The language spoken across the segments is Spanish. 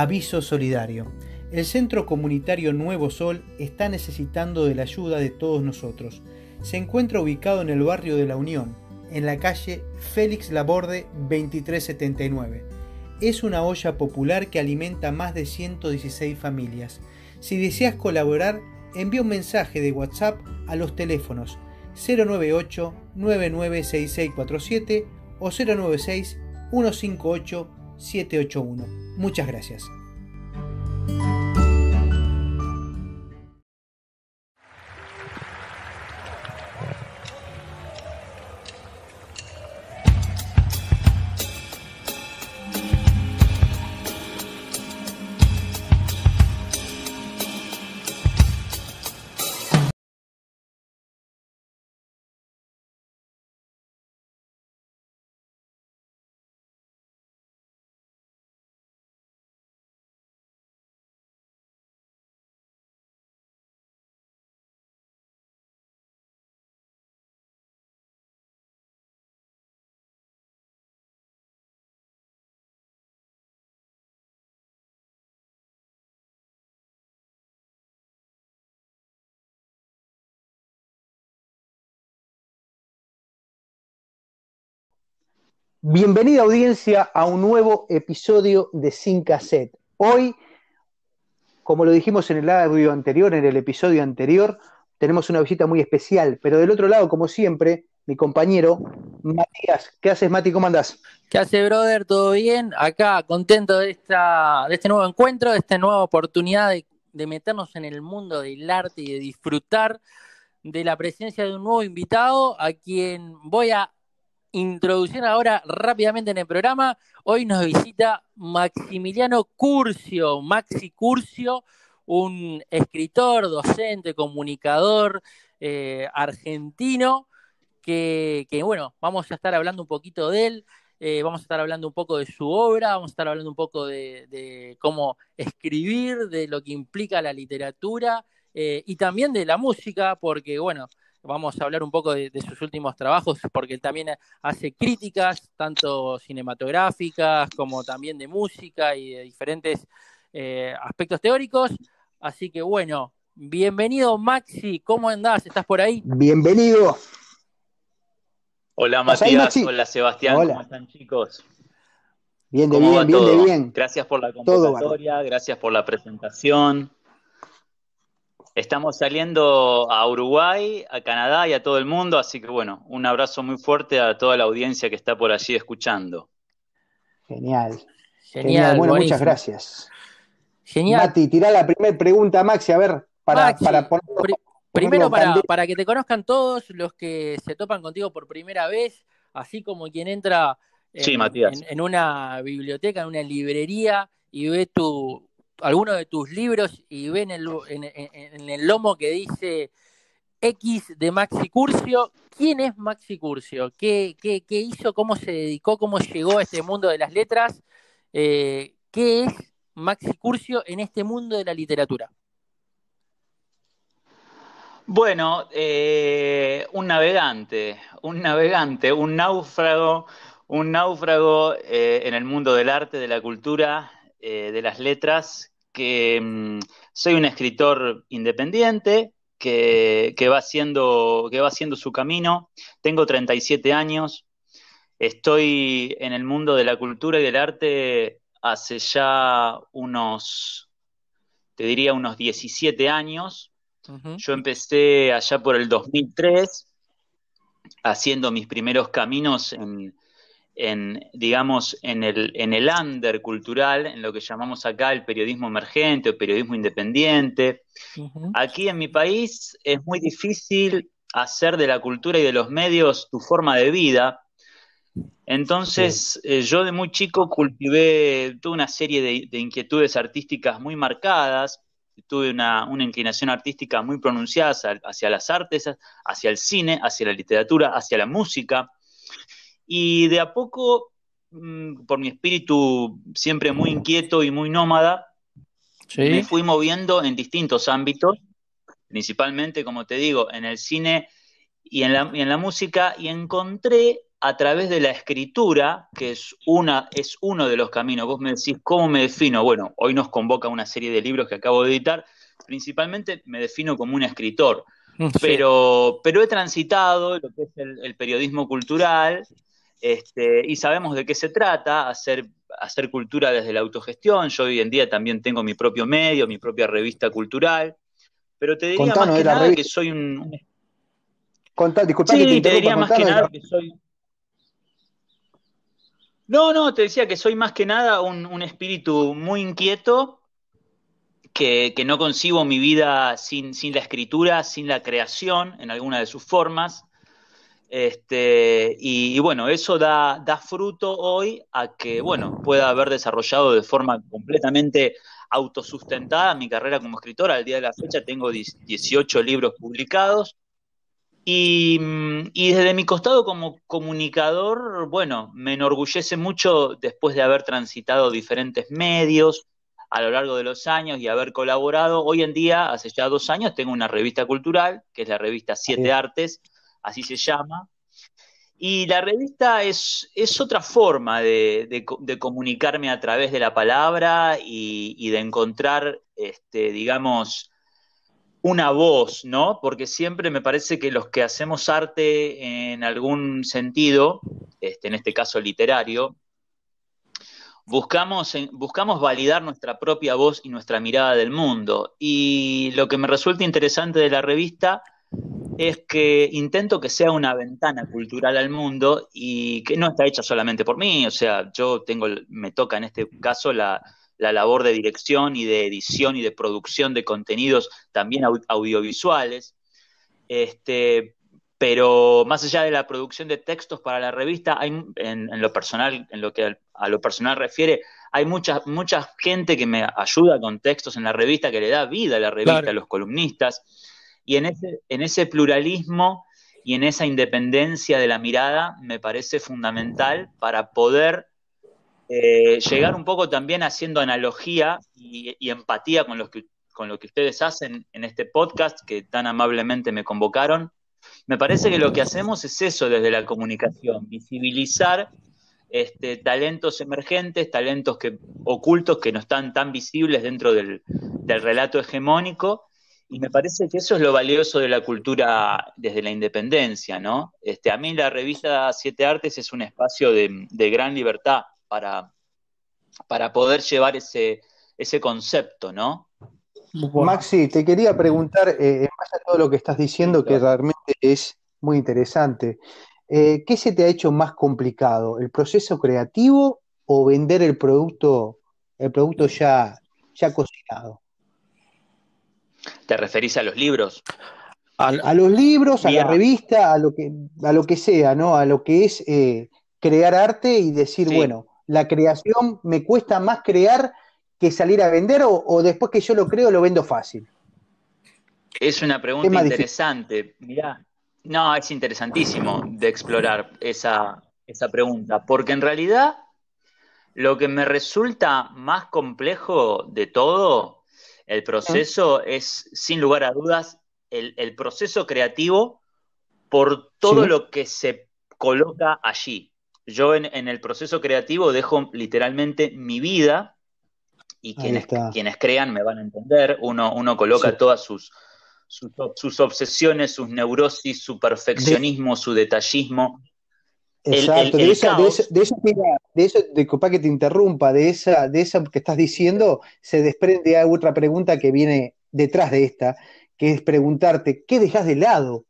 Aviso Solidario. El Centro Comunitario Nuevo Sol está necesitando de la ayuda de todos nosotros. Se encuentra ubicado en el barrio de La Unión, en la calle Félix Laborde 2379. Es una olla popular que alimenta más de 116 familias. Si deseas colaborar, envía un mensaje de WhatsApp a los teléfonos 098 996647 o 096 158 781. Muchas gracias. Bienvenida audiencia a un nuevo episodio de Sin Cassette. Hoy, como lo dijimos en el audio anterior, en el episodio anterior, tenemos una visita muy especial, pero del otro lado, como siempre, mi compañero Matías. ¿Qué haces, Mati? ¿Cómo andás? ¿Qué hace, brother? ¿Todo bien? Acá, contento de, esta, de este nuevo encuentro, de esta nueva oportunidad de, de meternos en el mundo del arte y de disfrutar de la presencia de un nuevo invitado a quien voy a introducción ahora rápidamente en el programa. Hoy nos visita Maximiliano Curcio, Maxi Curcio, un escritor, docente, comunicador eh, argentino, que, bueno, vamos a estar hablando un poquito de él. Eh, vamos a estar hablando un poco de su obra, vamos a estar hablando un poco de, cómo escribir, de lo que implica la literatura eh, y también de la música, porque bueno, vamos a hablar un poco de, sus últimos trabajos, porque él también hace críticas, tanto cinematográficas como también de música y de diferentes eh, aspectos teóricos. Así que bueno, bienvenido Maxi, ¿cómo andás? ¿Estás por ahí? Bienvenido. Hola Matías, hola Sebastián, ¿cómo están chicos? Bien, bien, bien, Gracias por la convocatoria, gracias por la presentación. Estamos saliendo a Uruguay, a Canadá y a todo el mundo, así que bueno, un abrazo muy fuerte a toda la audiencia que está por allí escuchando. Genial. Genial, bueno, muchas gracias. Genial. Mati, tirá la primera pregunta, Maxi, a ver, para, ponerlo, Primero para, para que te conozcan todos los que se topan contigo por primera vez, así como quien entra en, en, una biblioteca, en una librería y ve tu, algunos de tus libros y ven el, en, el lomo que dice X de Maxi Curcio, ¿quién es Maxi Curcio? ¿Qué, hizo? ¿Cómo se dedicó? ¿Cómo llegó a este mundo de las letras? Eh, ¿Qué es Maxi Curcio en este mundo de la literatura? Bueno, eh, un navegante, un navegante, un náufrago, un náufrago eh, en el mundo del arte, de la cultura, eh, de las letras que mm, soy un escritor independiente, que, va haciendo, que va su camino. Tengo 37 años, estoy en el mundo de la cultura y del arte hace ya unos, te diría, unos 17 años. Yo empecé allá por el 2003 haciendo mis primeros caminos en, en, digamos, en el, en el under cultural, en lo que llamamos acá el periodismo emergente o periodismo independiente. Aquí en mi país es muy difícil hacer de la cultura y de los medios tu forma de vida. Entonces, eh, yo de muy chico cultivé toda una serie de, inquietudes artísticas muy marcadas, tuve una, inclinación artística muy pronunciada hacia las artes, hacia el cine, hacia la literatura, hacia la música. Y de a poco, mm, por mi espíritu siempre muy inquieto y muy nómada, me fui moviendo en distintos ámbitos, principalmente, como te digo, en el cine y en la, música, y encontré a través de la escritura, que es, una, es uno de los caminos. Vos me decís, ¿cómo me defino? Bueno, hoy nos convoca una serie de libros que acabo de editar. Principalmente me defino como un escritor, mm, pero, pero he transitado lo que es el periodismo cultural este, y sabemos de qué se trata, hacer, hacer cultura desde la autogestión. Yo hoy en día también tengo mi propio medio, mi propia revista cultural. Pero te diría más que que soy un. más que nada soy. No, no, te decía que soy más que nada un, espíritu muy inquieto, que, que, no concibo mi vida sin, sin la escritura, sin la creación en alguna de sus formas. Este, y, bueno, eso da, fruto hoy a que, bueno, pueda haber desarrollado de forma completamente autosustentada mi carrera como escritora. Al día de la fecha tengo 18 libros publicados. Y, mm, y, desde mi costado como comunicador, bueno, me enorgullece mucho después de haber transitado diferentes medios a lo largo de los años y haber colaborado. Hoy en día, hace ya dos años, tengo una revista cultural, que es la revista Siete Artes, así se llama. Y la revista es, es otra forma de, comunicarme a través de la palabra y, de encontrar, este, digamos, una voz, ¿no? Porque siempre me parece que los que hacemos arte en algún sentido, este, en este caso literario, buscamos, buscamos validar nuestra propia voz y nuestra mirada del mundo. Y lo que me resulta interesante de la revista es que intento que sea una ventana cultural al mundo y que no está hecha solamente por mí, o sea, yo tengo, me toca en este caso la, labor de dirección y de edición y de producción de contenidos también audiovisuales, este, pero más allá de la producción de textos para la revista, hay, en, lo personal, en lo que a lo personal refiere, hay mucha, mucha gente que me ayuda con textos en la revista, que le da vida a la revista, a los columnistas. Y en ese, pluralismo y en esa independencia de la mirada me parece fundamental para poder eh, llegar un poco también haciendo analogía y, empatía con, que, con lo que ustedes hacen en este podcast que tan amablemente me convocaron. Me parece que lo que hacemos es eso desde la comunicación, visibilizar este, talentos emergentes, talentos ocultos que no están tan visibles dentro del relato hegemónico y me parece que eso es lo valioso de la cultura desde la independencia, ¿no? Este, a mí la revista Siete Artes es un espacio de, gran libertad para, para poder llevar ese, concepto, ¿no? Maxi, te quería preguntar, eh, en base a todo lo que estás diciendo, que realmente es muy interesante, eh, ¿qué se te ha hecho más complicado? ¿El proceso creativo o vender el producto, el producto ya, ya cocinado? ¿Te referís a los libros? A, los libros, a la revista, a lo que, a lo que sea, ¿no? A lo que es eh, crear arte y decir, bueno, la creación me cuesta más crear que salir a vender o, después que yo lo creo lo vendo fácil. Es una pregunta interesante. Mirá, no, es interesantísimo de explorar esa pregunta, porque en realidad lo que me resulta más complejo de todo el proceso es, sin lugar a dudas, el, proceso creativo por todo lo que se coloca allí. Yo en, el proceso creativo dejo literalmente mi vida y quienes, crean me van a entender. Uno, coloca todas sus, obsesiones, sus neurosis, su perfeccionismo, su detallismo. Exacto, de, esa, de, de, eso, que te interrumpa, de esa, de esa que estás diciendo, se desprende otra pregunta que viene detrás de esta, que es preguntarte, ¿qué dejas de lado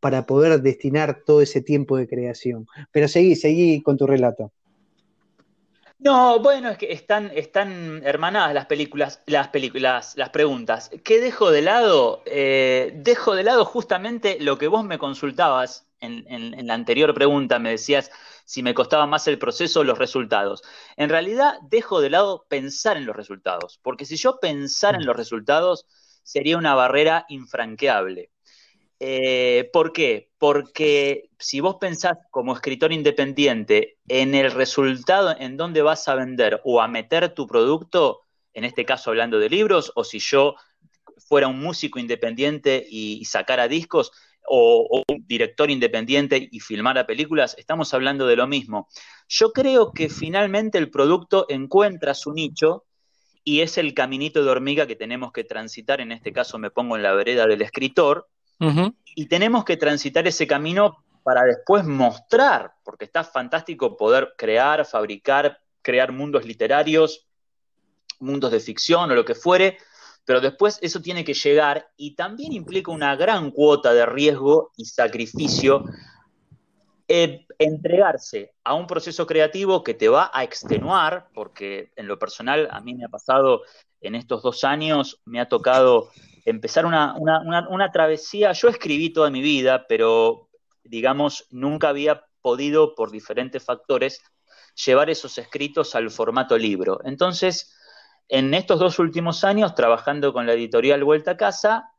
para poder destinar todo ese tiempo de creación? Pero seguí, seguí con tu relato. No, bueno, es que están, están hermanadas las películas, las películas, las preguntas. ¿Qué dejo de lado? Eh, dejo de lado justamente lo que vos me consultabas en, en, la anterior pregunta, me decías si me costaba más el proceso o los resultados. En realidad, dejo de lado pensar en los resultados, porque si yo pensara en mm. los resultados, sería una barrera infranqueable. Eh, ¿Por qué? Porque si vos pensás como escritor independiente en el resultado en dónde vas a vender o a meter tu producto, en este caso hablando de libros, o si yo fuera un músico independiente y, sacara discos, o, un director independiente y filmara películas, estamos hablando de lo mismo. Yo creo que finalmente el producto encuentra su nicho y es el caminito de hormiga que tenemos que transitar, en este caso me pongo en la vereda del escritor, y tenemos que transitar ese camino para después mostrar, porque está fantástico poder crear, fabricar, crear mundos literarios, mundos de ficción o lo que fuere, pero después eso tiene que llegar y también implica una gran cuota de riesgo y sacrificio eh, entregarse a un proceso creativo que te va a extenuar, porque en lo personal a mí me ha pasado en estos dos años, me ha tocado empezar una, travesía. Yo escribí toda mi vida, pero digamos, nunca había podido, por diferentes factores, llevar esos escritos al formato libro. Entonces, en estos dos últimos años, trabajando con la editorial Vuelta a Casa,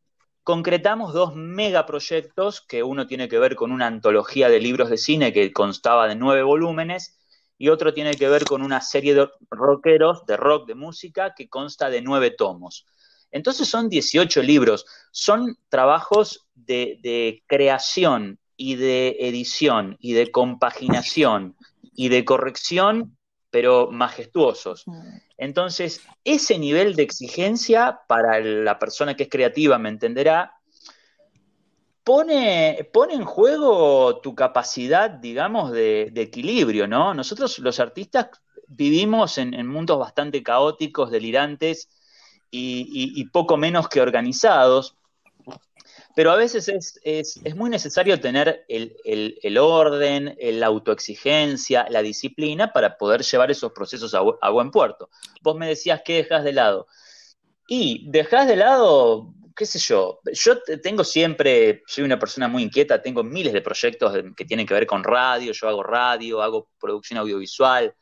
concretamos dos megaproyectos, que uno tiene que ver con una antología de libros de cine que constaba de nueve volúmenes, y otro tiene que ver con una serie de rockeros, de rock, de música, que consta de nueve tomos. Entonces son 18 libros, son trabajos de, creación y de edición y de compaginación y de corrección, pero majestuosos. Mm. Entonces, ese nivel de exigencia para la persona que es creativa, me entenderá, Pone, en juego tu capacidad, digamos, de, equilibrio, ¿no? Nosotros los artistas vivimos en, mundos bastante caóticos, delirantes, y, poco menos que organizados. Pero a veces es, muy necesario tener el, el, orden, la autoexigencia, la disciplina para poder llevar esos procesos a, buen puerto. Vos me decías que dejas de lado. Y dejas de lado qué sé yo, yo tengo siempre, soy una persona muy inquieta, tengo miles de proyectos que tienen que ver con radio, yo hago radio, hago producción audiovisual,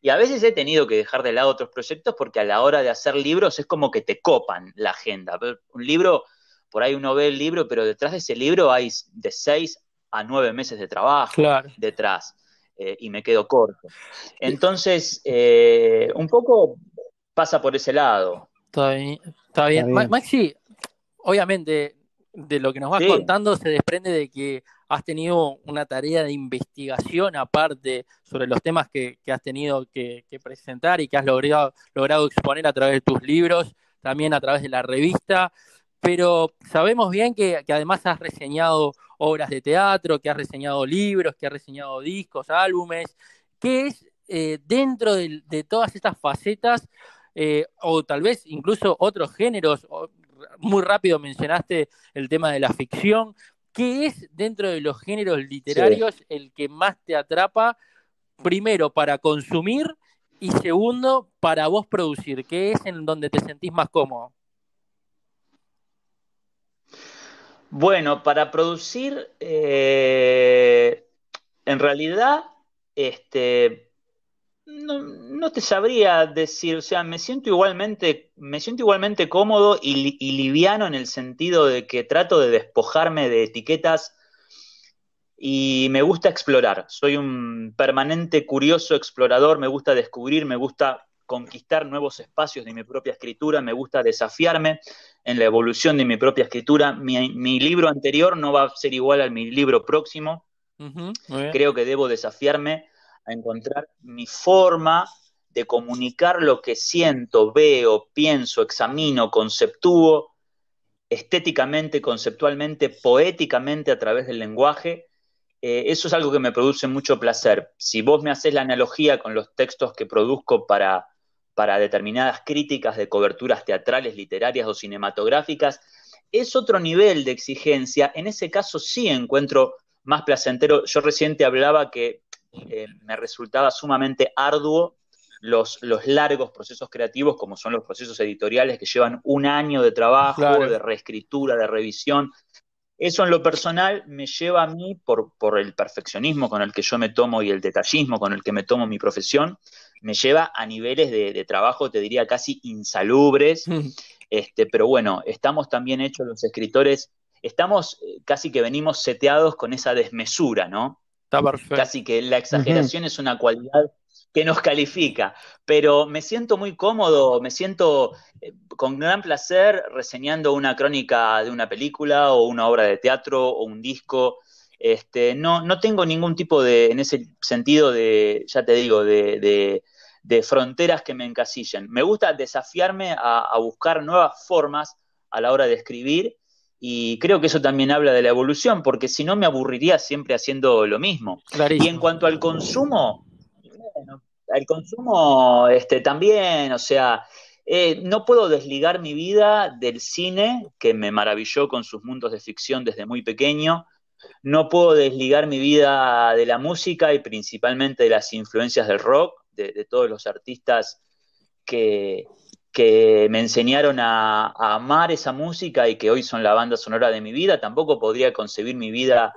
y a veces he tenido que dejar de lado otros proyectos porque a la hora de hacer libros es como que te copan la agenda. Un libro, por ahí uno ve el libro, pero detrás de ese libro hay de seis a nueve meses de trabajo detrás. Eh, y me quedo corto. Entonces, eh, un poco pasa por ese lado. Está bien. Está bien. Maxi, obviamente, de lo que nos vas contando se desprende de que has tenido una tarea de investigación aparte sobre los temas que, has tenido que, presentar y que has logrado, exponer a través de tus libros, también a través de la revista, pero sabemos bien que, además has reseñado obras de teatro, que has reseñado libros, que has reseñado discos, álbumes. que es eh, dentro de, todas estas facetas eh, o tal vez incluso otros géneros? muy rápido mencionaste el tema de la ficción, ¿Qué es dentro de los géneros literarios el que más te atrapa? Primero, para consumir y segundo, para vos producir. ¿Qué es en donde te sentís más cómodo? Bueno, para producir, eh, en realidad, este, no, no, te sabría decir, o sea, me siento igualmente, me siento igualmente cómodo y, liviano en el sentido de que trato de despojarme de etiquetas y me gusta explorar. Soy un permanente curioso explorador, me gusta descubrir, me gusta conquistar nuevos espacios de mi propia escritura, me gusta desafiarme en la evolución de mi propia escritura. Mi, libro anterior no va a ser igual al mi libro próximo. Creo que debo desafiarme a encontrar mi forma de comunicar lo que siento, veo, pienso, examino, conceptúo, estéticamente, conceptualmente, poéticamente a través del lenguaje. Eh, eso es algo que me produce mucho placer. Si vos me haces la analogía con los textos que produzco para, para determinadas críticas de coberturas teatrales, literarias o cinematográficas, es otro nivel de exigencia. En ese caso sí encuentro más placentero. Yo recién hablaba que eh, me resultaba sumamente arduo los, largos procesos creativos, como son los procesos editoriales que llevan un año de trabajo, de reescritura, de revisión. Eso en lo personal me lleva a mí, por, el perfeccionismo con el que yo me tomo y el detallismo con el que me tomo mi profesión, me lleva a niveles de, trabajo, te diría, casi insalubres. Mm. Este, pero bueno, estamos también hechos los escritores, estamos eh, casi que venimos seteados con esa desmesura, ¿no? Casi que la exageración es una cualidad que nos califica, pero me siento muy cómodo, me siento eh, con gran placer reseñando una crónica de una película o una obra de teatro o un disco. Este, no, no tengo ningún tipo de, en ese sentido de, ya te digo, de, fronteras que me encasillen. Me gusta desafiarme a buscar nuevas formas a la hora de escribir y creo que eso también habla de la evolución, porque si no me aburriría siempre haciendo lo mismo. Y en cuanto al consumo, bueno, el consumo este, también, o sea, eh, no puedo desligar mi vida del cine, que me maravilló con sus mundos de ficción desde muy pequeño. No puedo desligar mi vida de la música y principalmente de las influencias del rock, de todos los artistas que, que me enseñaron a, amar esa música y que hoy son la banda sonora de mi vida. Tampoco podría concebir mi vida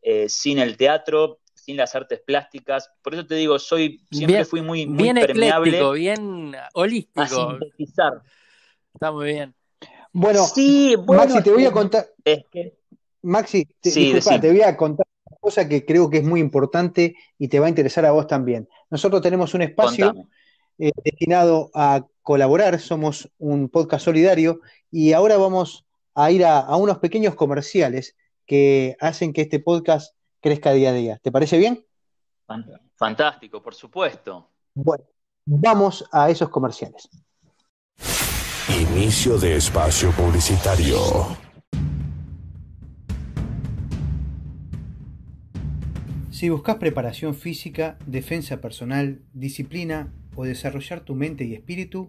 eh, sin el teatro, sin las artes plásticas. Por eso te digo, soy siempre fui muy, muy bien permeable bien holístico. A sintetizar. Está muy bien. Bueno, Maxi, te voy a contar. Maxi, te, voy a contar una cosa que creo que es muy importante y te va a interesar a vos también. Nosotros tenemos un espacio eh, destinado a colaborar. Somos un podcast solidario y ahora vamos a ir a, unos pequeños comerciales que hacen que este podcast crezca día a día. ¿Te parece bien? Fantástico, por supuesto. Bueno, vamos a esos comerciales. Inicio de espacio publicitario. Si buscas preparación física, defensa personal, disciplina, desarrollar tu mente y espíritu,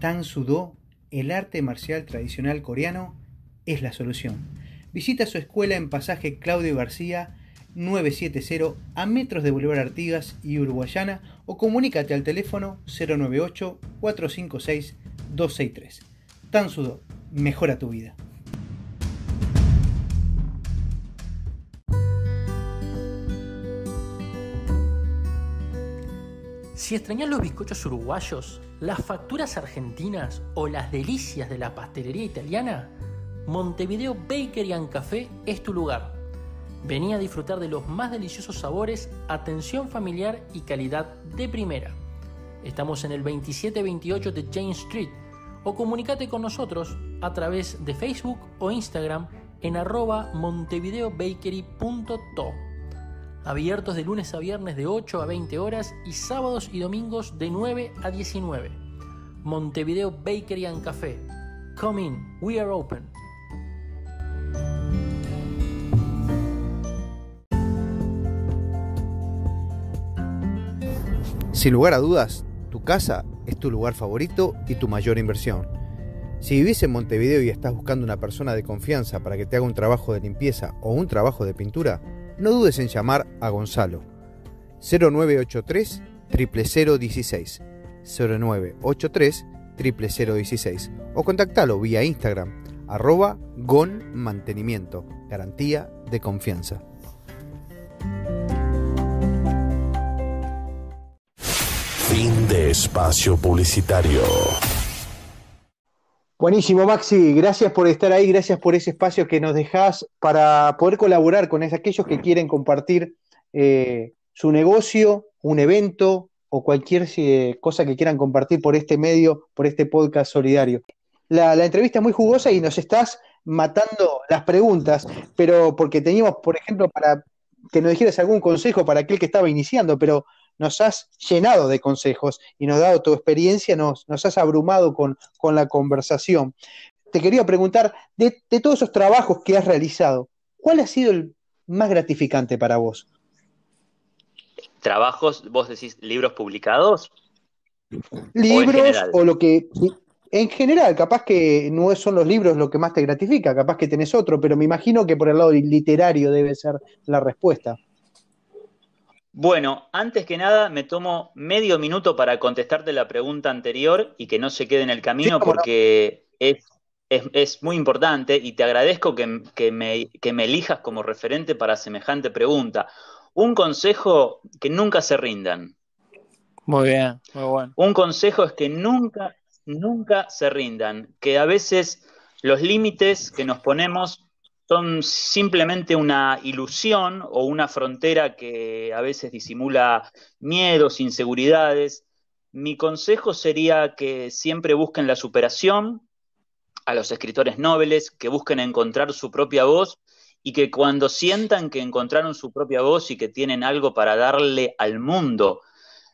Tan Sudo, el arte marcial tradicional coreano, es la solución. Visita su escuela en pasaje Claudio García 970 a metros de Boulevard Artigas y Uruguayana o comunícate al teléfono 098 456 263. Tan Sudo, mejora tu vida. Si extrañas los bizcochos uruguayos, las facturas argentinas o las delicias de la pastelería italiana, Montevideo Bakery and Café es tu lugar. Vení a disfrutar de los más deliciosos sabores, atención familiar y calidad de primera. Estamos en el 2728 de Jane Street o comunícate con nosotros a través de Facebook o Instagram en arroba montevideobakery.to abiertos de lunes a viernes de 8 a 20 horas y sábados y domingos de 9 a 19. Montevideo Bakery and Café. Come in, we are open. Sin lugar a dudas, tu casa es tu lugar favorito y tu mayor inversión. Si vivís en Montevideo y estás buscando una persona de confianza para que te haga un trabajo de limpieza o un trabajo de pintura, no dudes en llamar a Gonzalo. 0983 0016 0983 0016 o contactalo vía Instagram arroba garantía de confianza. Fin de espacio publicitario. Buenísimo, Maxi. Gracias por estar ahí, gracias por ese espacio que nos dejás para poder colaborar con aquellos que quieren compartir eh, su negocio, un evento o cualquier eh, cosa que quieran compartir por este medio, por este podcast solidario. La, la, entrevista es muy jugosa y nos estás matando las preguntas, pero porque teníamos, por ejemplo, para que nos dijeras algún consejo para aquel que estaba iniciando, pero nos has llenado de consejos y nos has dado tu experiencia, nos, has abrumado con, la conversación. Te quería preguntar, de, todos esos trabajos que has realizado, ¿cuál ha sido el más gratificante para vos? ¿Trabajos, vos decís, libros publicados? Libros o lo que... En general, capaz que no son los libros lo que más te gratifica, capaz que tenés otro, pero me imagino que por el lado literario debe ser la respuesta. Bueno, antes que nada me tomo medio minuto para contestarte la pregunta anterior y que no se quede en el camino porque es, muy importante y te agradezco que, me, que me elijas como referente para semejante pregunta. Un consejo que nunca se rindan. Muy bien, muy bueno. Un consejo es que nunca, nunca se rindan, que a veces los límites que nos ponemos son simplemente una ilusión o una frontera que a veces disimula miedos, inseguridades. Mi consejo sería que siempre busquen la superación a los escritores nobles, que busquen encontrar su propia voz y que cuando sientan que encontraron su propia voz y que tienen algo para darle al mundo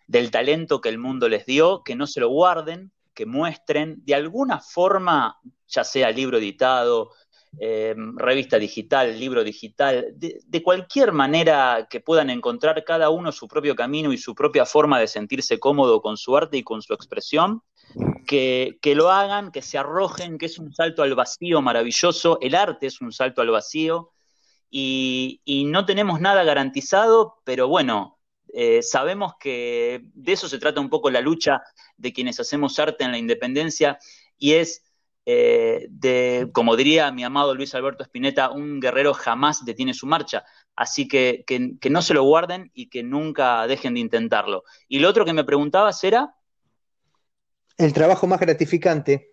del talento que el mundo les dio, que no se lo guarden, que muestren de alguna forma, ya sea libro editado, eh, revista digital, libro digital, de, cualquier manera que puedan encontrar cada uno su propio camino y su propia forma de sentirse cómodo con su arte y con su expresión, que, lo hagan, que se arrojen, que es un salto al vacío maravilloso, el arte es un salto al vacío. Y, no tenemos nada garantizado, pero bueno, eh, sabemos que de eso se trata un poco la lucha de quienes hacemos arte en la independencia y es eh, de, como diría mi amado Luis Alberto Spinetta, un guerrero jamás detiene su marcha. Así que, que, no se lo guarden y que nunca dejen de intentarlo. Y lo otro que me preguntabas era... El trabajo más gratificante.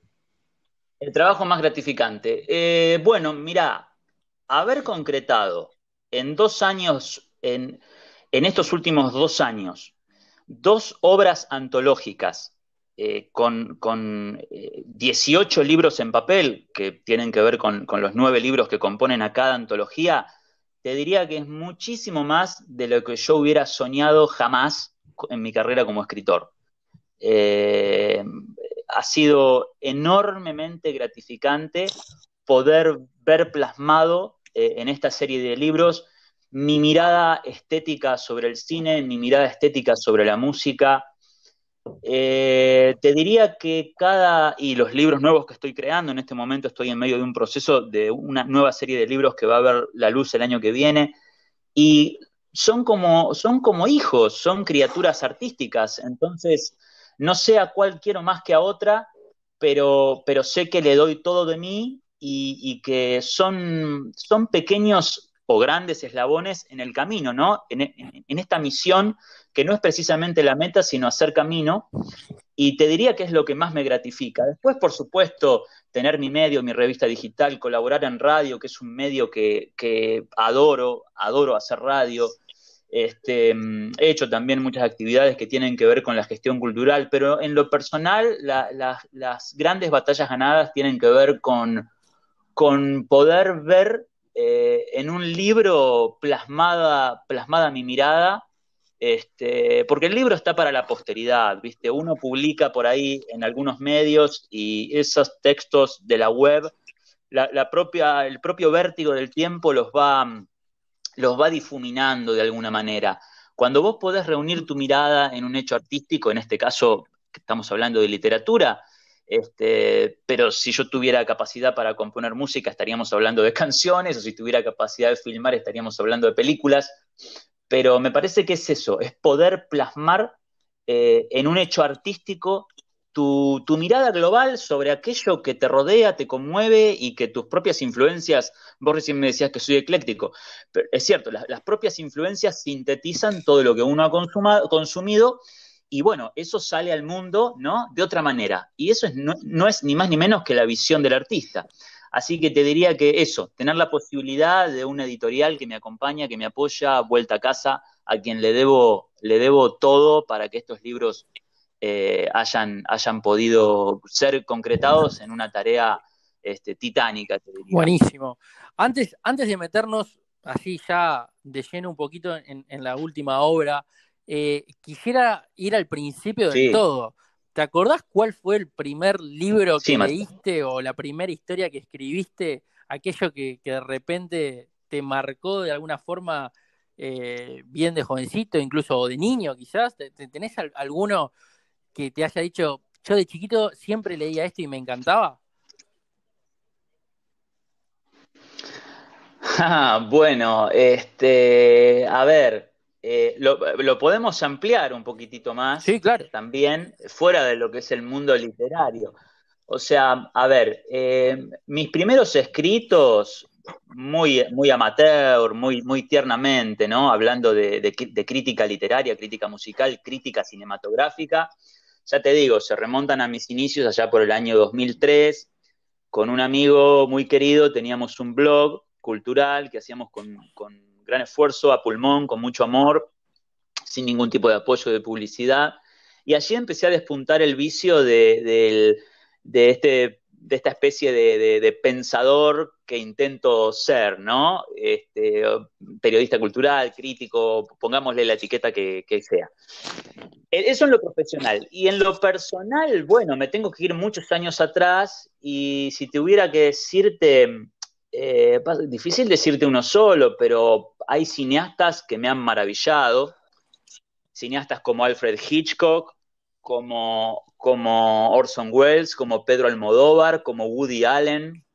El trabajo más gratificante. Eh, bueno, mira, haber concretado en dos años, en estos últimos dos años, dos obras antológicas eh, con, 18 eh, libros en papel, que tienen que ver con, los nueve libros que componen a cada antología, te diría que es muchísimo más de lo que yo hubiera soñado jamás en mi carrera como escritor. Eh, ha sido enormemente gratificante poder ver plasmado en esta serie de libros mi mirada estética sobre el cine, mi mirada estética sobre la música, eh, te diría que cada, y los libros nuevos que estoy creando, en este momento estoy en medio de un proceso de una nueva serie de libros que va a ver la luz el año que viene, y son como, son como hijos, son criaturas artísticas, entonces no sé a cuál quiero más que a otra, pero, pero sé que le doy todo de mí y, que son, son pequeños o grandes eslabones en el camino, ¿no? en esta misión que no es precisamente la meta, sino hacer camino. Y te diría que es lo que más me gratifica. Después, por supuesto, tener mi medio, mi revista digital, colaborar en radio, que es un medio que, adoro, adoro hacer radio. Este, mm, he hecho también muchas actividades que tienen que ver con la gestión cultural, pero en lo personal las grandes batallas ganadas tienen que ver con, con poder ver eh, en un libro plasmada, plasmada mi mirada este, porque el libro está para la posteridad, ¿viste? Uno publica por ahí en algunos medios y esos textos de la web, la, propia, el propio vértigo del tiempo los va, difuminando de alguna manera. Cuando vos podés reunir tu mirada en un hecho artístico, en este caso estamos hablando de literatura, este, pero si yo tuviera capacidad para componer música estaríamos hablando de canciones, o si tuviera capacidad de filmar estaríamos hablando de películas. Pero me parece que es eso, es poder plasmar eh, en un hecho artístico tu, mirada global sobre aquello que te rodea, te conmueve y que tus propias influencias, vos recién me decías que soy ecléctico, pero es cierto, las, propias influencias sintetizan todo lo que uno ha consumido y bueno, eso sale al mundo, ¿no? De otra manera. Y eso es, no, es ni más ni menos que la visión del artista. Así que te diría que eso, tener la posibilidad de una editorial que me acompaña, que me apoya, vuelta a casa, a quien le debo, le debo todo para que estos libros eh, hayan, podido ser concretados en una tarea este, titánica. Te diría. Buenísimo. Antes, de meternos así ya de lleno un poquito en, la última obra, eh, quisiera ir al principio de todo. ¿Te acordás cuál fue el primer libro que leíste o la primera historia que escribiste? Aquello que, de repente te marcó de alguna forma eh, bien de jovencito, incluso de niño quizás. ¿Tenés alguno que te haya dicho, yo de chiquito siempre leía esto y me encantaba? Ah, bueno, este, a ver, eh, lo, podemos ampliar un poquitito más. También fuera de lo que es el mundo literario. O sea, a ver, eh, mis primeros escritos, muy, muy amateur, muy, muy tiernamente, ¿no? Hablando de, crítica literaria, crítica musical, crítica cinematográfica. Ya te digo, se remontan a mis inicios allá por el año 2003. Con un amigo muy querido teníamos un blog cultural que hacíamos con gran esfuerzo, a pulmón, con mucho amor, sin ningún tipo de apoyo de publicidad. Y allí empecé a despuntar el vicio de, este, de esta especie de, pensador que intento ser, ¿no? Este, periodista cultural, crítico, pongámosle la etiqueta que, sea. E, eso en lo profesional. Y en lo personal, bueno, me tengo que ir muchos años atrás y si te hubiera que decirte, eh, difícil decirte uno solo, pero hay cineastas que me han maravillado, cineastas como Alfred Hitchcock, como, Orson Welles, como Pedro Almodóvar, como Woody Allen.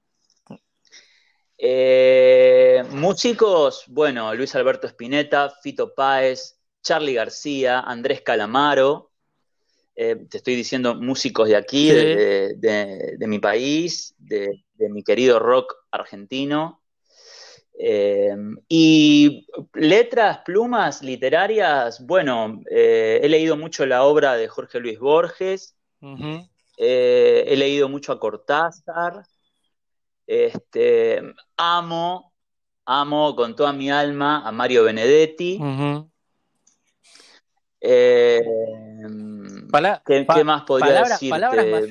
Eh, músicos, bueno, Luis Alberto Spinetta, Fito Páez, Charlie García, Andrés Calamaro, eh, te estoy diciendo músicos de aquí, de, mi país, de mi querido rock argentino. Em, y letras, plumas literarias, bueno, eh, he leído mucho la obra de Jorge Luis Borges, eh, he leído mucho a Cortázar, este, amo, amo con toda mi alma a Mario Benedetti. Em, ¿Qué, más podría decir?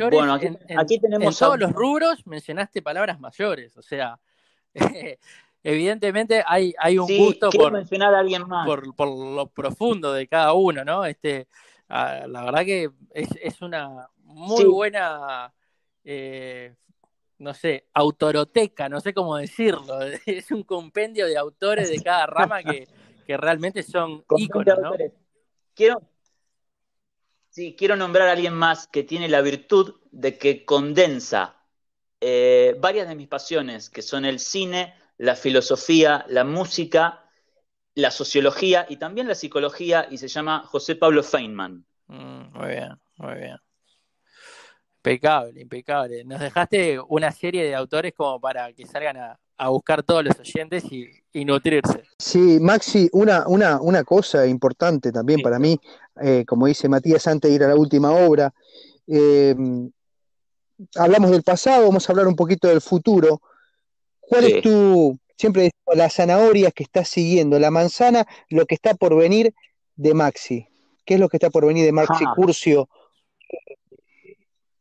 Bueno, aquí, tenemos. todos los rubros mencionaste palabras mayores, o sea. Eh, evidentemente hay, hay un gusto por, mencionar a alguien más. Por, por, lo profundo de cada uno, ¿no? Este, la verdad que es, una muy buena, eh, no sé, autoroteca, no sé cómo decirlo. Es un compendio de autores de cada rama que, realmente son íconos, ¿no? Quiero, sí, quiero nombrar a alguien más que tiene la virtud de que condensa eh, varias de mis pasiones, que son el cine, la filosofía, la música, la sociología y también la psicología y se llama José Pablo Feynman. Mm, muy bien, muy bien. Impecable, impecable. Nos dejaste una serie de autores como para que salgan a, buscar todos los oyentes y, nutrirse. Sí, Maxi, una, una, cosa importante también para mí, eh, como dice Matías antes de ir a la última obra, eh, hablamos del pasado, vamos a hablar un poquito del futuro. ¿Cuál es tu, siempre la zanahoria que estás siguiendo, la manzana, lo que está por venir de Maxi? ¿Qué es lo que está por venir de Maxi Curcio?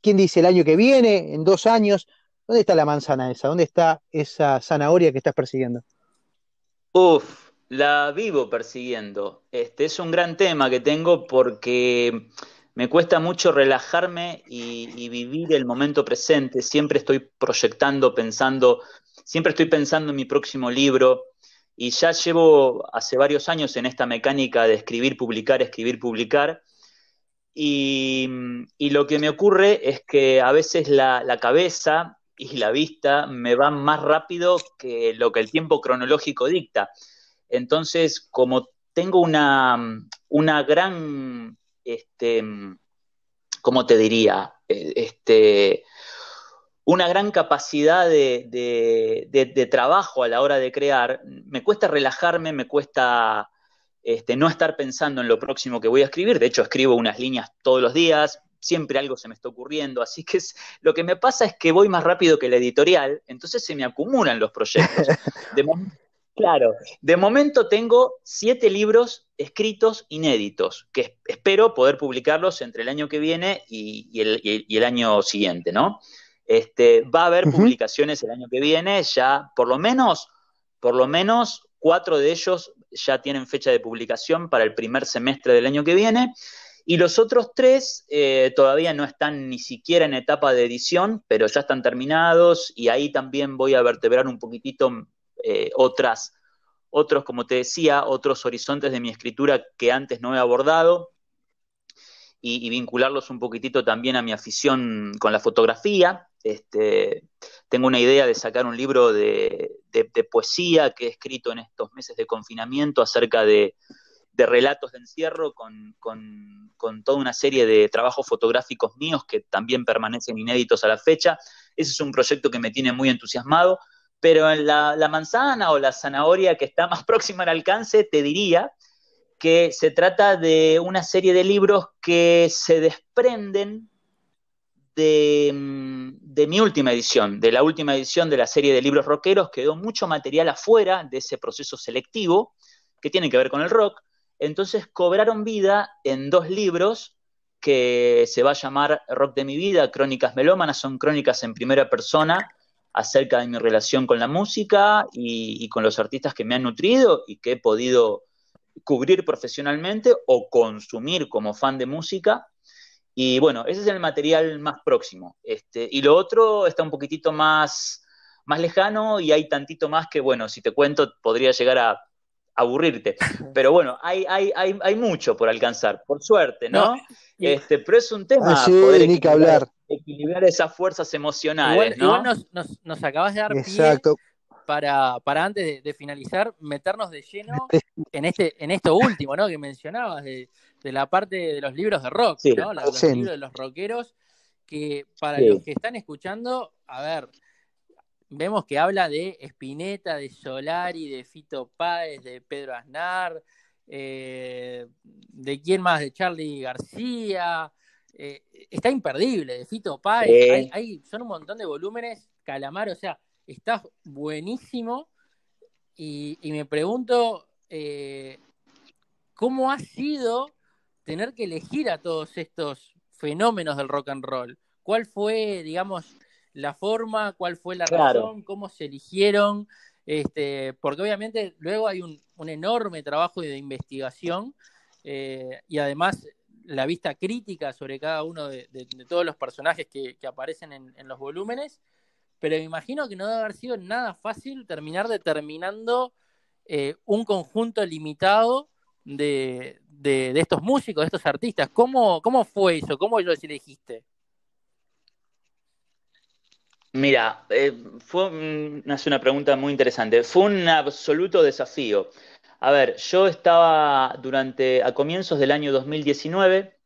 ¿Quién dice el año que viene, en dos años? ¿Dónde está la manzana esa? ¿Dónde está esa zanahoria que estás persiguiendo? Uf, la vivo persiguiendo. Este es un gran tema que tengo porque me cuesta mucho relajarme y, vivir el momento presente. Siempre estoy proyectando, pensando siempre estoy pensando en mi próximo libro y ya llevo hace varios años en esta mecánica de escribir, publicar, escribir, publicar. Y, lo que me ocurre es que a veces la, cabeza y la vista me van más rápido que lo que el tiempo cronológico dicta. Entonces, como tengo una, gran, este, ¿cómo te diría? Eh, este, una gran capacidad de, trabajo a la hora de crear, me cuesta relajarme, me cuesta este, no estar pensando en lo próximo que voy a escribir. De hecho, escribo unas líneas todos los días, siempre algo se me está ocurriendo, así que es, lo que me pasa es que voy más rápido que la editorial, entonces se me acumulan los proyectos. De claro, de momento tengo siete libros escritos inéditos, que espero poder publicarlos entre el año que viene y el año siguiente, ¿no? Este, va a haber publicaciones el año que viene, ya por lo menos, por lo menos cuatro de ellos ya tienen fecha de publicación para el primer semestre del año que viene. Y los otros tres eh, todavía no están ni siquiera en etapa de edición, pero ya están terminados y ahí también voy a vertebrar un poquitito eh, otras, otros, como te decía, otros horizontes de mi escritura que antes no he abordado y vincularlos un poquitito también a mi afición con la fotografía, este, tengo una idea de sacar un libro de, poesía que he escrito en estos meses de confinamiento acerca de, relatos de encierro con, toda una serie de trabajos fotográficos míos que también permanecen inéditos a la fecha. Ese es un proyecto que me tiene muy entusiasmado, pero en la, la manzana o la zanahoria que está más próxima al alcance, te diría que se trata de una serie de libros que se desprenden Mm, de, mi última edición, de la última edición de la serie de libros rockeros, quedó mucho material afuera de ese proceso selectivo que tiene que ver con el rock. Entonces cobraron vida en dos libros que se va a llamar Rock de mi vida, Crónicas Melómanas, son crónicas en primera persona acerca de mi relación con la música y con los artistas que me han nutrido y que he podido cubrir profesionalmente o consumir como fan de música y bueno, ese es el material más próximo. Este, y lo otro está un poquitito más, más lejano y hay tantito más que, bueno, si te cuento podría llegar a aburrirte. Pero bueno, hay, hay, hay, mucho por alcanzar, por suerte, ¿no? este, pero es un tema que poder equilibrar, hablar. equilibrar esas fuerzas emocionales. ¿no? nos, acabas de dar Exacto. Pie para, para antes de, finalizar, meternos de lleno en este, en esto último, ¿no? Que mencionabas, de, la parte de los libros de rock, ¿no? Los, libros de los rockeros, que para los que están escuchando, a ver, vemos que habla de Spinetta, de Solari, de Fito Páez, de Pedro Aznar, eh, de quién más, de Charlie García. Eh, está imperdible, de Fito Páez, hay, hay, son un montón de volúmenes, Calamar, o sea, estás buenísimo y, me pregunto eh, cómo ha sido tener que elegir a todos estos fenómenos del rock and roll. ¿Cuál fue, digamos, la forma? ¿Cuál fue la razón? ¿Cómo se eligieron? Este, porque obviamente luego hay un, enorme trabajo de investigación eh, y además la vista crítica sobre cada uno de, todos los personajes que, aparecen en, los volúmenes pero me imagino que no debe haber sido nada fácil terminar determinando eh, un conjunto limitado de, estos músicos, de estos artistas. ¿Cómo, cómo fue eso? ¿Cómo lo elegiste? Mira, eh, fue una pregunta muy interesante. Fue un absoluto desafío. A ver, yo estaba durante, a comienzos del año 2019,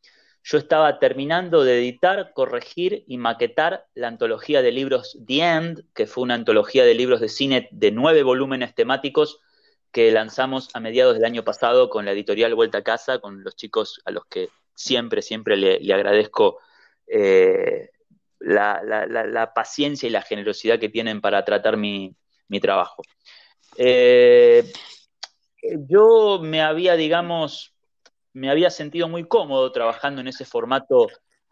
yo estaba terminando de editar, corregir y maquetar la antología de libros The End, que fue una antología de libros de cine de nueve volúmenes temáticos que lanzamos a mediados del año pasado con la editorial Vuelta a Casa, con los chicos a los que siempre, siempre le, agradezco eh, la, paciencia y la generosidad que tienen para tratar mi, trabajo. Eh, yo me había, digamos, me había sentido muy cómodo trabajando en ese formato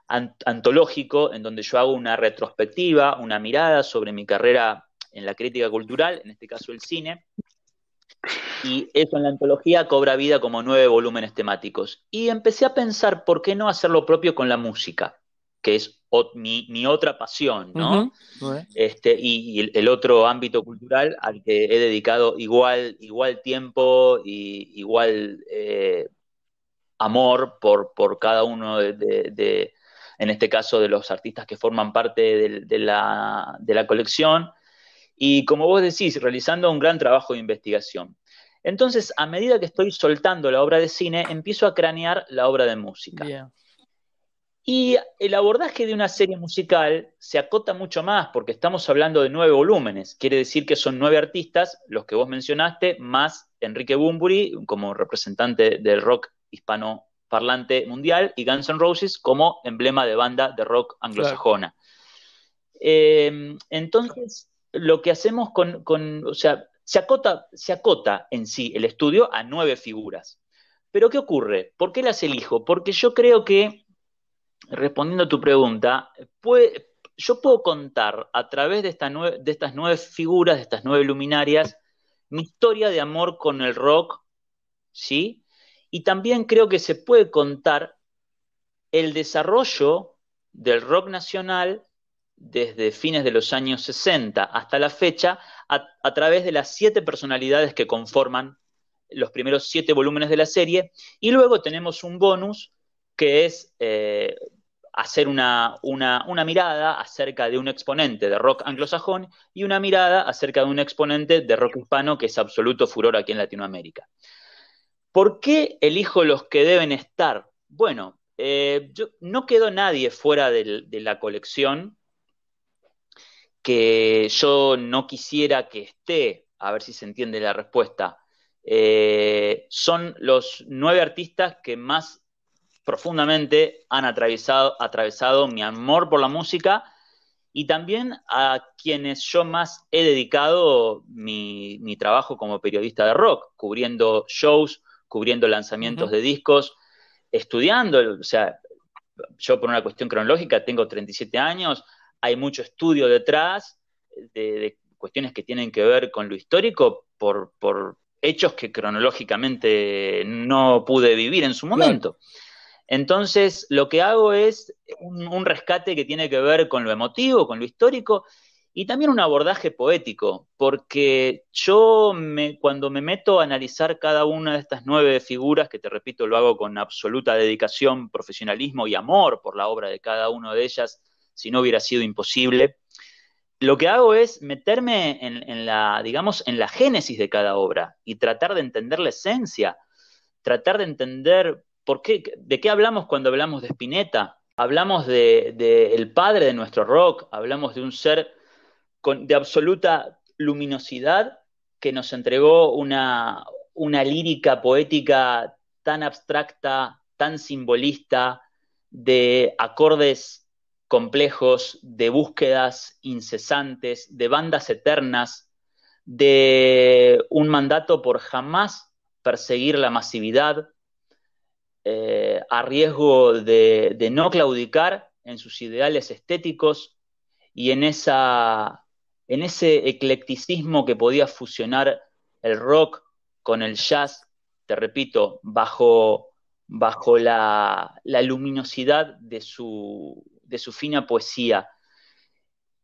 antológico, en donde yo hago una retrospectiva, una mirada sobre mi carrera en la crítica cultural, en este caso el cine, y eso en la antología cobra vida como nueve volúmenes temáticos. Y empecé a pensar, ¿por qué no hacer lo propio con la música? Que es mi, otra pasión, ¿no? este, y, el, otro ámbito cultural al que he dedicado igual, igual tiempo y igual eh, amor por, por cada uno de, en este caso, de los artistas que forman parte de, la, colección. Y como vos decís, realizando un gran trabajo de investigación. Entonces, a medida que estoy soltando la obra de cine, empiezo a cranear la obra de música. Y el abordaje de una serie musical se acota mucho más porque estamos hablando de nueve volúmenes. Quiere decir que son nueve artistas, los que vos mencionaste, más Enrique Bumburi como representante del rock hispanoparlante mundial, y Guns N' Roses como emblema de banda de rock anglosajona. Em, entonces, lo que hacemos con, o sea, se acota, se acota en sí el estudio a nueve figuras. Pero ¿qué ocurre? ¿Por qué las elijo? Porque yo creo que, respondiendo a tu pregunta, yo puedo contar a través de, de estas nueve figuras, de estas nueve luminarias, mi historia de amor con el rock, ¿sí? Y también creo que se puede contar el desarrollo del rock nacional desde fines de los años 60 hasta la fecha a, través de las siete personalidades que conforman los primeros siete volúmenes de la serie. Y luego tenemos un bonus que es eh, hacer una, una, mirada acerca de un exponente de rock anglosajón y una mirada acerca de un exponente de rock hispano que es absoluto furor aquí en Latinoamérica. ¿Por qué elijo los que deben estar? Bueno, eh, yo, no quedó nadie fuera de la colección que yo no quisiera que esté, a ver si se entiende la respuesta. Eh, son los nueve artistas que más profundamente han atravesado, mi amor por la música y también a quienes yo más he dedicado mi trabajo como periodista de rock, cubriendo shows cubriendo lanzamientos de discos, estudiando, o sea, yo por una cuestión cronológica tengo 37 años, hay mucho estudio detrás de, cuestiones que tienen que ver con lo histórico por, hechos que cronológicamente no pude vivir en su momento. Entonces, lo que hago es un rescate que tiene que ver con lo emotivo, con lo histórico, y también un abordaje poético, porque yo cuando me meto a analizar cada una de estas nueve figuras, que te repito, lo hago con absoluta dedicación, profesionalismo y amor por la obra de cada una de ellas, si no hubiera sido imposible, lo que hago es meterme en, la, digamos, en la génesis de cada obra y tratar de entender la esencia, tratar de entender por qué, de qué hablamos cuando hablamos de Spinetta, hablamos del de, el padre de nuestro rock, hablamos de un ser de absoluta luminosidad que nos entregó una, lírica poética tan abstracta, tan simbolista, de acordes complejos, de búsquedas incesantes, de bandas eternas, de un mandato por jamás perseguir la masividad, eh, a riesgo de no claudicar en sus ideales estéticos y en esa en ese eclecticismo que podía fusionar el rock con el jazz, te repito, bajo, la, luminosidad de su, fina poesía.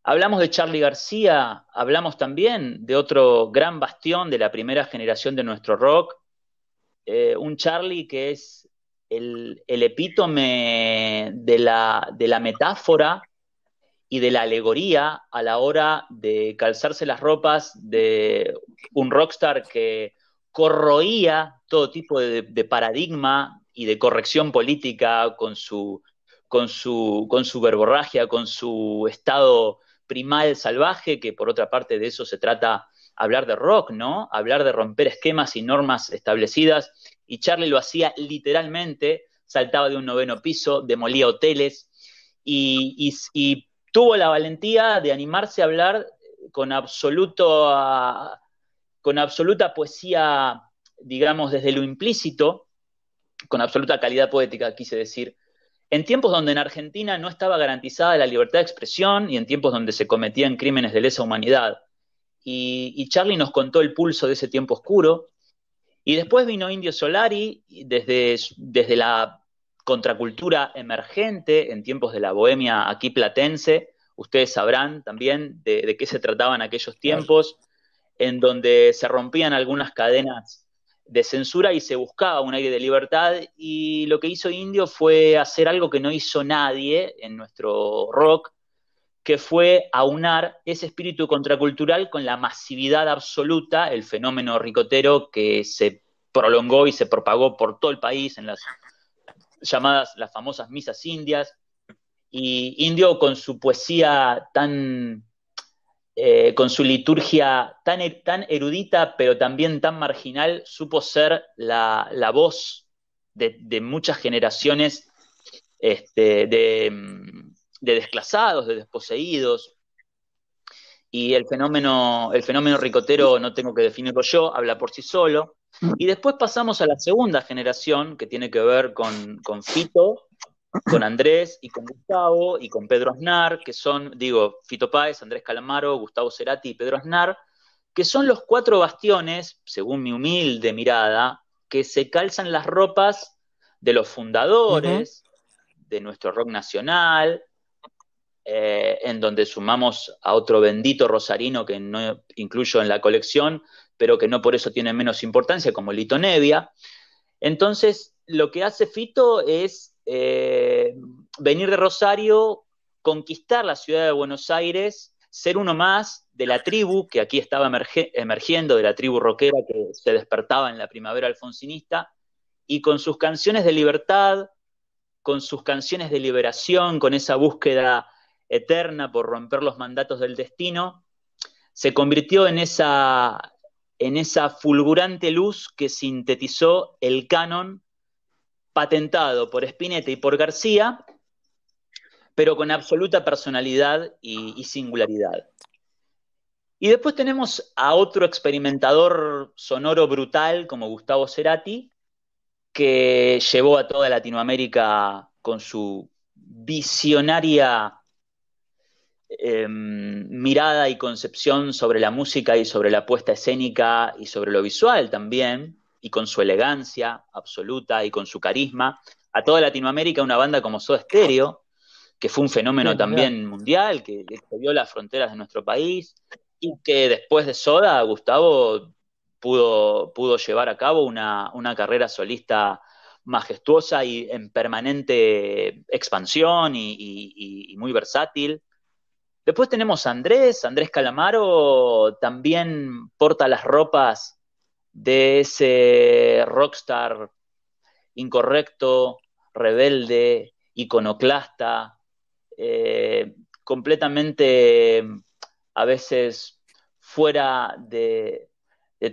Hablamos de Charlie García, hablamos también de otro gran bastión de la primera generación de nuestro rock, eh, un Charlie que es el, epítome de la metáfora, y de la alegoría a la hora de calzarse las ropas de un rockstar que corroía todo tipo de, paradigma y de corrección política con su, con su, con su verborragia, con su estado primal salvaje, que por otra parte de eso se trata hablar de rock, ¿no? Hablar de romper esquemas y normas establecidas. Y Charlie lo hacía literalmente, saltaba de un noveno piso, demolía hoteles y tuvo la valentía de animarse a hablar eh, con, absoluto, ah, con absoluta poesía, digamos, desde lo implícito, con absoluta calidad poética, quise decir, en tiempos donde en Argentina no estaba garantizada la libertad de expresión y en tiempos donde se cometían crímenes de lesa humanidad. Y, Charlie nos contó el pulso de ese tiempo oscuro. Y después vino Indio Solari desde, desde la contracultura emergente en tiempos de la bohemia aquí platense. Ustedes sabrán también de, qué se trataban aquellos tiempos, en donde se rompían algunas cadenas de censura y se buscaba un aire de libertad. Y lo que hizo Indio fue hacer algo que no hizo nadie en nuestro rock, que fue aunar ese espíritu contracultural con la masividad absoluta, el fenómeno ricotero que se prolongó y se propagó por todo el país en las llamadas las famosas misas indias, y Indio con su poesía tan, eh, con su liturgia tan, er, tan, erudita, pero también tan marginal, supo ser la, voz de, muchas generaciones este, de, de, desclasados, de desposeídos. Y el fenómeno, el fenómeno ricotero, no tengo que definirlo yo, habla por sí solo. Y después pasamos a la segunda generación, que tiene que ver con, Fito, con Andrés y con Gustavo y con Pedro Aznar, que son, digo, Fito Páez, Andrés Calamaro, Gustavo Cerati y Pedro Aznar, que son los cuatro bastiones, según mi humilde mirada, que se calzan las ropas de los fundadores de nuestro rock nacional, eh, en donde sumamos a otro bendito rosarino que no incluyo en la colección, pero que no por eso tiene menos importancia, como Nevia. Entonces, lo que hace Fito es eh, venir de Rosario, conquistar la ciudad de Buenos Aires, ser uno más de la tribu que aquí estaba emergiendo, de la tribu rockera que se despertaba en la primavera alfonsinista, y con sus canciones de libertad, con sus canciones de liberación, con esa búsqueda eterna por romper los mandatos del destino, se convirtió en esa, en esa fulgurante luz que sintetizó el canon patentado por Spinetta y por García, pero con absoluta personalidad y, y singularidad. Y después tenemos a otro experimentador sonoro brutal como Gustavo Cerati, que llevó a toda Latinoamérica con su visionaria Em, mirada y concepción sobre la música y sobre la puesta escénica y sobre lo visual también, y con su elegancia absoluta y con su carisma, a toda Latinoamérica una banda como Soda Stereo, que fue un fenómeno también mundial, que excedió las fronteras de nuestro país, y que después de Soda, Gustavo pudo, pudo llevar a cabo una, carrera solista majestuosa y en permanente expansión y muy versátil. Después tenemos a Andrés, Andrés Calamaro también porta las ropas de ese rockstar incorrecto, rebelde, iconoclasta, eh, completamente a veces fuera de,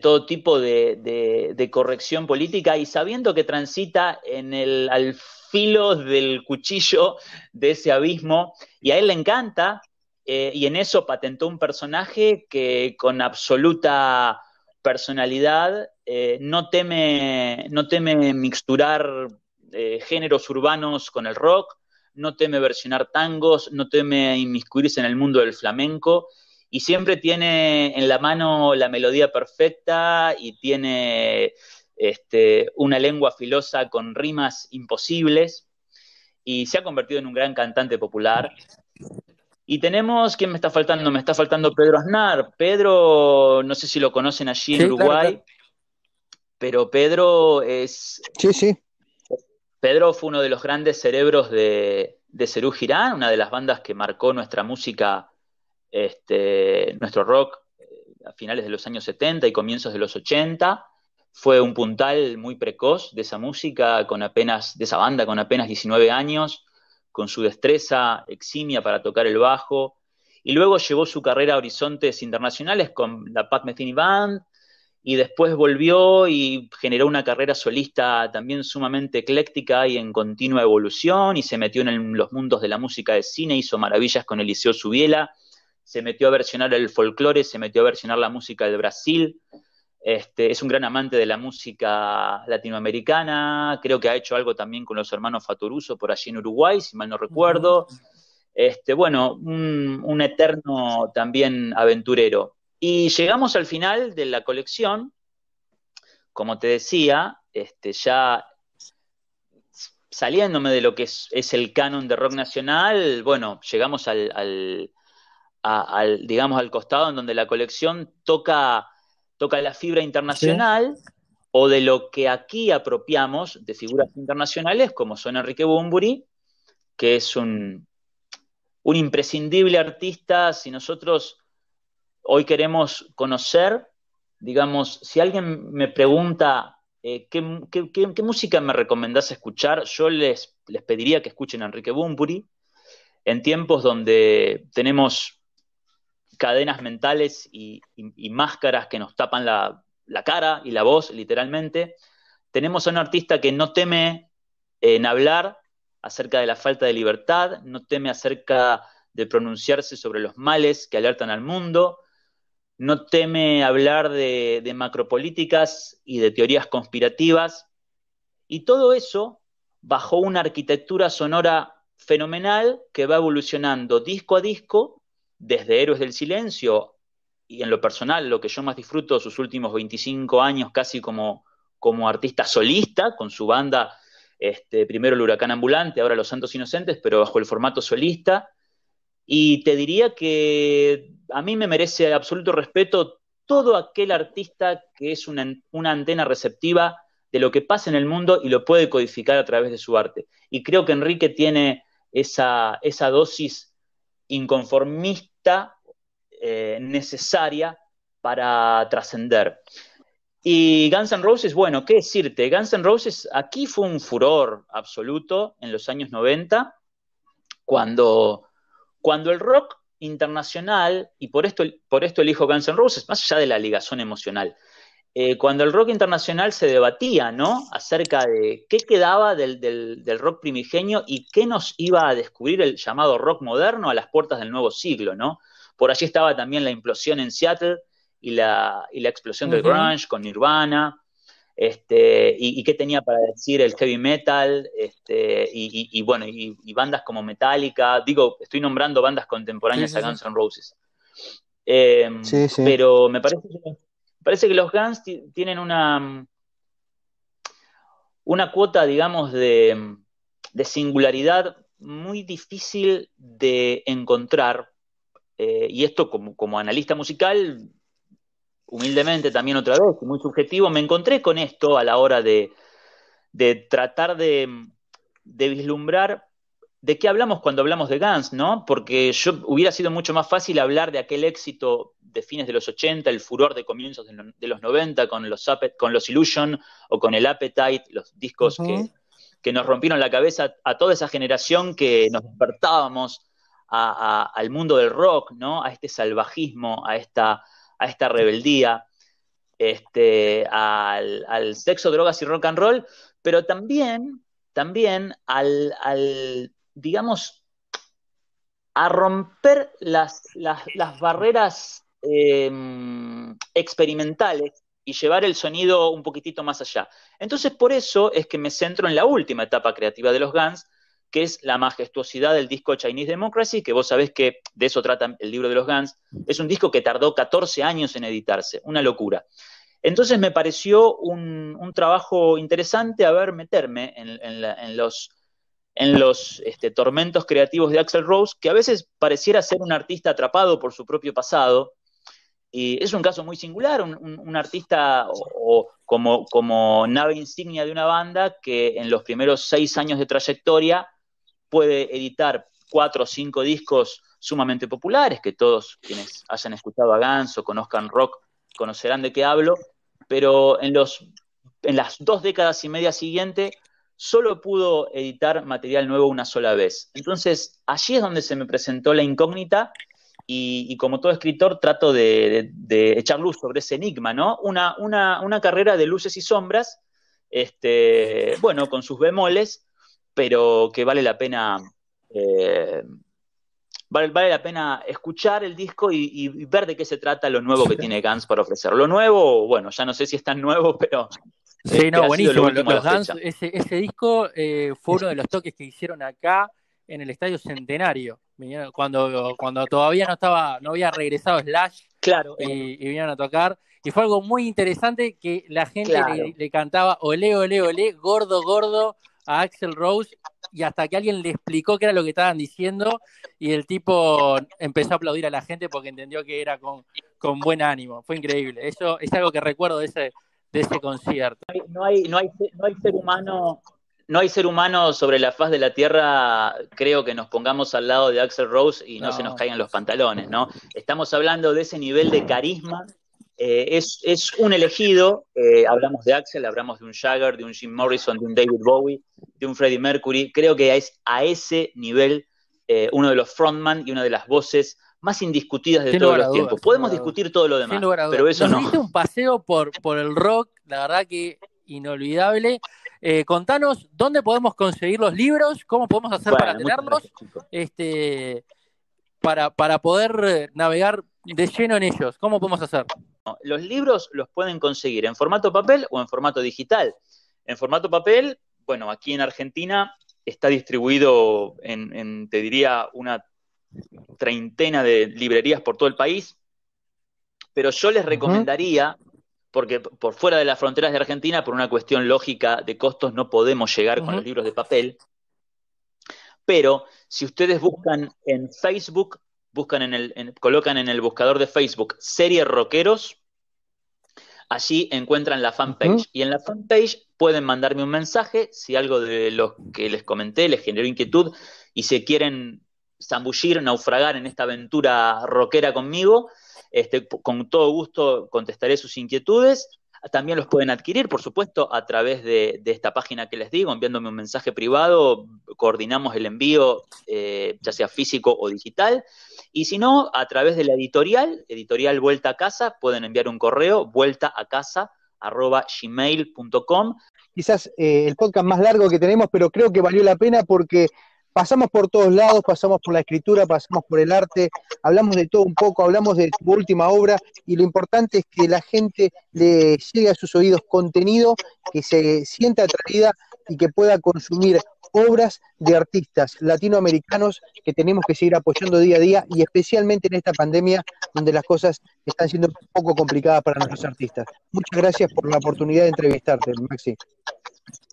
todo tipo de, corrección política y sabiendo que transita en el, al filo del cuchillo de ese abismo y a él le encanta eh, y en eso patentó un personaje que con absoluta personalidad eh, no, teme, no teme mixturar eh, géneros urbanos con el rock, no teme versionar tangos, no teme inmiscuirse en el mundo del flamenco y siempre tiene en la mano la melodía perfecta y tiene este, una lengua filosa con rimas imposibles y se ha convertido en un gran cantante popular y tenemos, ¿quién me está faltando? Me está faltando Pedro Aznar. Pedro, no sé si lo conocen allí en Uruguay, pero Pedro es... Sí, sí. Pedro fue uno de los grandes cerebros de, de Cerú Girán, una de las bandas que marcó nuestra música, este, nuestro rock eh, a finales de los años 70 y comienzos de los 80. Fue un puntal muy precoz de esa música, con apenas, de esa banda, con apenas 19 años con su destreza eximia para tocar el bajo, y luego llevó su carrera a horizontes internacionales con la Pat Metheny Band, y después volvió y generó una carrera solista también sumamente ecléctica y en continua evolución, y se metió en los mundos de la música de cine, hizo maravillas con Eliseo Subiela, se metió a versionar el folclore, se metió a versionar la música del Brasil, este, es un gran amante de la música latinoamericana, creo que ha hecho algo también con los hermanos Faturuso por allí en Uruguay, si mal no recuerdo. Este, bueno, un, eterno también aventurero. Y llegamos al final de la colección, como te decía, este, ya saliéndome de lo que es, el canon de rock nacional, bueno, llegamos al, al, digamos, al costado en donde la colección toca toca la fibra internacional o de lo que aquí apropiamos de figuras internacionales, como son Enrique Bumburi, que es un, imprescindible artista. Si nosotros hoy queremos conocer, digamos, si alguien me pregunta eh, ¿qué, música me recomendás escuchar, yo les, les pediría que escuchen a Enrique Bumburi en tiempos donde tenemos cadenas mentales y, máscaras que nos tapan la, cara y la voz, literalmente. Tenemos a un artista que no teme en hablar acerca de la falta de libertad, no teme acerca de pronunciarse sobre los males que alertan al mundo, no teme hablar de, de macropolíticas y de teorías conspirativas. Y todo eso bajo una arquitectura sonora fenomenal que va evolucionando disco a disco desde Héroes del Silencio, y en lo personal, lo que yo más disfruto sus últimos 25 años casi como, como artista solista, con su banda, este, primero el Huracán Ambulante, ahora Los Santos Inocentes, pero bajo el formato solista. Y te diría que a mí me merece absoluto respeto todo aquel artista que es una, una antena receptiva de lo que pasa en el mundo y lo puede codificar a través de su arte. Y creo que Enrique tiene esa, esa dosis inconformista eh, necesaria para trascender. Y Guns N' Roses, bueno, ¿qué decirte? Guns N' Roses aquí fue un furor absoluto en los años 90, cuando, cuando el rock internacional, y por esto, por esto elijo Guns N' Roses, más allá de la ligación emocional, eh, cuando el rock internacional se debatía, ¿no? Acerca de qué quedaba del, rock primigenio y qué nos iba a descubrir el llamado rock moderno a las puertas del nuevo siglo, ¿no? Por allí estaba también la implosión en Seattle y la, la explosión del grunge con Nirvana, este, y, qué tenía para decir el heavy metal, este, y, bueno, y, bandas como Metallica, digo, estoy nombrando bandas contemporáneas a Guns N' Roses. Em, pero me parece que Parece que los Guns tienen una, mm, una cuota, digamos, de, singularidad muy difícil de encontrar. Eh, y esto como, analista musical, humildemente también otra vez, muy subjetivo, me encontré con esto a la hora de, tratar de, de, vislumbrar de qué hablamos cuando hablamos de Guns, ¿no? Porque yo hubiera sido mucho más fácil hablar de aquel éxito de fines de los 80, el furor de comienzos de, los 90 con los, con los Illusion o con el Appetite, los discos que, que, nos rompieron la cabeza a toda esa generación que nos despertábamos al mundo del rock, ¿no? a este salvajismo, a esta, a esta rebeldía, este, al, sexo, drogas y rock and roll, pero también, también al, digamos, a romper las, las barreras Em, experimentales y llevar el sonido un poquitito más allá. Entonces, por eso es que me centro en la última etapa creativa de los Guns, que es la majestuosidad del disco Chinese Democracy, que vos sabés que de eso trata el libro de los Guns. Es un disco que tardó 14 años en editarse, una locura. Entonces me pareció un, trabajo interesante ver meterme en, los, este, tormentos creativos de Axel Rose, que a veces pareciera ser un artista atrapado por su propio pasado, y es un caso muy singular, un, artista o, como, nave insignia de una banda que en los primeros seis años de trayectoria puede editar cuatro o cinco discos sumamente populares, que todos quienes hayan escuchado a Gans o conozcan rock conocerán de qué hablo, pero en, los, en las dos décadas y media siguiente solo pudo editar material nuevo una sola vez. Entonces, allí es donde se me presentó la incógnita y, como todo escritor trato de, echar luz sobre ese enigma, ¿no? Una, una, carrera de luces y sombras, este, bueno, con sus bemoles, pero que vale la pena... Eh, vale, vale, la pena escuchar el disco y, ver de qué se trata lo nuevo que tiene Gans para ofrecer. Lo nuevo, bueno, ya no sé si es tan nuevo, pero. Sí, no, este, buenísimo. ese, disco eh, fue uno de los toques que hicieron acá en el Estadio Centenario, cuando, cuando todavía no estaba, no había regresado Slash, claro, y, vinieron a tocar. Y fue algo muy interesante que la gente le, cantaba olé, olé, olé, gordo, gordo a Axel Rose, y hasta que alguien le explicó qué era lo que estaban diciendo, y el tipo empezó a aplaudir a la gente porque entendió que era con, con buen ánimo. Fue increíble. Eso es algo que recuerdo de ese, de ese concierto. No hay, no hay, no hay ser humano no hay ser humano sobre la faz de la Tierra, creo que nos pongamos al lado de Axel Rose y no, se nos caigan los pantalones, ¿no? Estamos hablando de ese nivel de carisma. Eh, es, un elegido, eh, hablamos de Axel, hablamos de un Jagger, de un Jim Morrison, de un David Bowie, de un Freddie Mercury. Creo que es a ese nivel eh, uno de los frontman y una de las voces más indiscutidas de todos los tiempos. Podemos discutir todo lo demás, pero eso no no. un paseo por, por el rock, la verdad que inolvidable. Eh, contanos dónde podemos conseguir los libros, cómo podemos hacer para tenerlos, este, para, para poder eh, navegar de lleno en ellos. ¿Cómo podemos hacer? Los libros los pueden conseguir en formato papel o en formato digital. En formato papel, bueno, aquí en Argentina está distribuido en, te diría, una treintena de librerías por todo el país, pero yo les recomendaría, porque por fuera de las fronteras de Argentina, por una cuestión lógica de costos, no podemos llegar con los libros de papel. Pero si ustedes buscan en Facebook, buscan en el, en, colocan en el buscador de Facebook serie rockeros, allí encuentran la fanpage. Y en la fanpage pueden mandarme un mensaje si algo de lo que les comenté les generó inquietud y se quieren zambullir, naufragar en esta aventura rockera conmigo este, con todo gusto contestaré sus inquietudes. También los pueden adquirir, por supuesto, a través de, esta página que les digo, enviándome un mensaje privado, coordinamos el envío, eh, ya sea físico o digital. Y si no, a través de la editorial, editorial Vuelta a Casa, pueden enviar un correo, vuelta a casa Quizás eh, el podcast más largo que tenemos, pero creo que valió la pena porque pasamos por todos lados, pasamos por la escritura, pasamos por el arte, hablamos de todo un poco, hablamos de tu última obra y lo importante es que la gente le llegue a sus oídos contenido, que se sienta atraída y que pueda consumir obras de artistas latinoamericanos que tenemos que seguir apoyando día a día y especialmente en esta pandemia donde las cosas están siendo un poco complicadas para nuestros artistas. Muchas gracias por la oportunidad de entrevistarte, Maxi.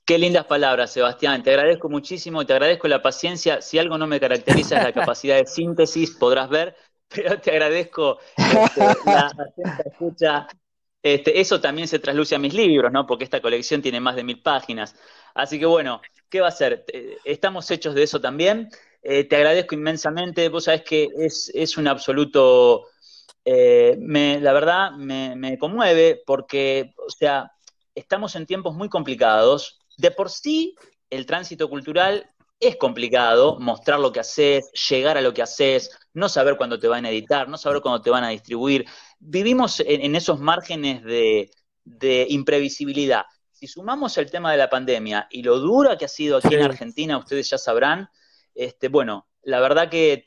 Qué lindas palabras, Sebastián. Te agradezco muchísimo, te agradezco la paciencia. Si algo no me caracteriza es la capacidad de síntesis, podrás ver, pero te agradezco este, escucha. Este, eso también se trasluce a mis libros, ¿no? Porque esta colección tiene más de mil páginas. Así que bueno, ¿qué va a ser? Eh, estamos hechos de eso también. Eh, te agradezco inmensamente. Vos sabés que es, un absoluto. Eh, la verdad, me, me conmueve porque, o sea, estamos en tiempos muy complicados de por sí el tránsito cultural es complicado mostrar lo que haces, llegar a lo que haces, no saber cuándo te van a editar, no saber cuándo te van a distribuir. Vivimos en, esos márgenes de, imprevisibilidad. Si sumamos el tema de la pandemia y lo dura que ha sido aquí en Argentina, ustedes ya sabrán, este, bueno, la verdad que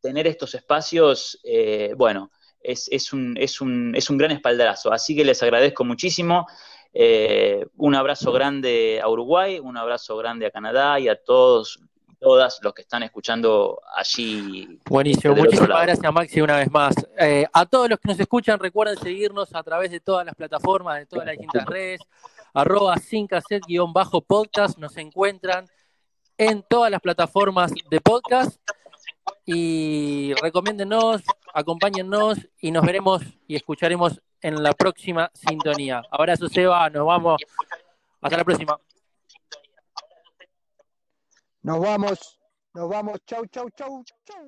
tener, estos espacios, eh, bueno, es, es, un, es, un, es un gran espaldarazo. Así que les agradezco muchísimo. Eh, un abrazo grande a Uruguay, un abrazo grande a Canadá y a todos todas los que están escuchando allí. Buenísimo, muchísimas gracias Maxi una vez más. Eh, a todos los que nos escuchan, recuerden seguirnos a través de todas las plataformas, de todas las distintas redes, arroba bajo podcast, nos encuentran en todas las plataformas de podcast y recomiéndennos, acompáñennos y nos veremos y escucharemos en la próxima sintonía. Abrazo, Seba, nos vamos. Hasta la próxima. Nos vamos, nos vamos. Chau, chau, chau, chau.